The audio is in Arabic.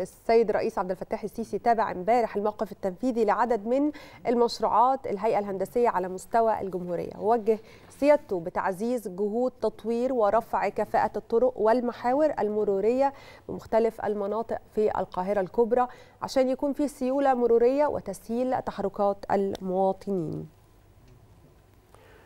السيد الرئيس عبد الفتاح السيسي تابع امبارح الموقف التنفيذي لعدد من المشروعات الهيئه الهندسيه على مستوى الجمهوريه ووجه سيادته بتعزيز جهود تطوير ورفع كفاءه الطرق والمحاور المروريه بمختلف المناطق في القاهره الكبرى عشان يكون في سيوله مروريه وتسهيل تحركات المواطنين